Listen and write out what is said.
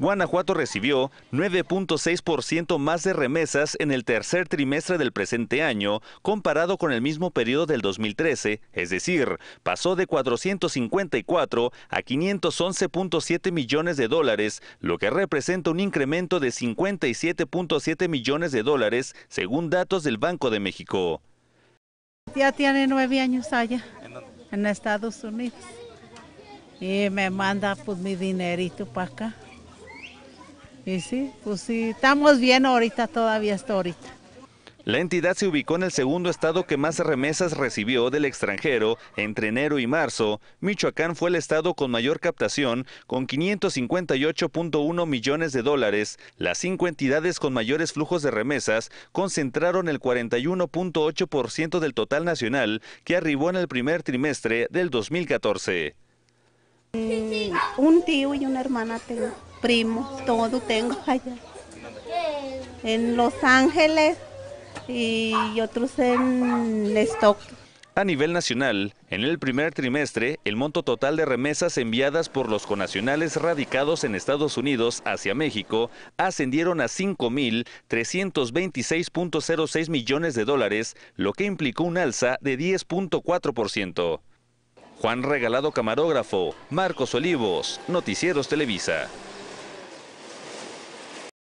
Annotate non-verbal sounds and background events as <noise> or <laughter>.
Guanajuato recibió 9.6% más de remesas en el tercer trimestre del presente año comparado con el mismo periodo del 2013, es decir, pasó de 454 a 511.7 millones de dólares, lo que representa un incremento de 57.7 millones de dólares según datos del Banco de México. Ya tiene nueve años allá, en Estados Unidos, y me manda pues, mi dinerito para acá. Y sí, pues sí, estamos bien ahorita, todavía está ahorita. La entidad se ubicó en el segundo estado que más remesas recibió del extranjero entre enero y marzo. Michoacán fue el estado con mayor captación, con 558.1 millones de dólares. Las cinco entidades con mayores flujos de remesas concentraron el 41.8% del total nacional que arribó en el primer trimestre del 2014. Eh, un tío y una hermana tengo. Primo, todo tengo <laughs> allá. En Los Ángeles y otros en stock A nivel nacional, en el primer trimestre, el monto total de remesas enviadas por los conacionales radicados en Estados Unidos hacia México ascendieron a 5.326.06 millones de dólares, lo que implicó un alza de 10.4%. Juan Regalado Camarógrafo, Marcos Olivos, Noticieros Televisa.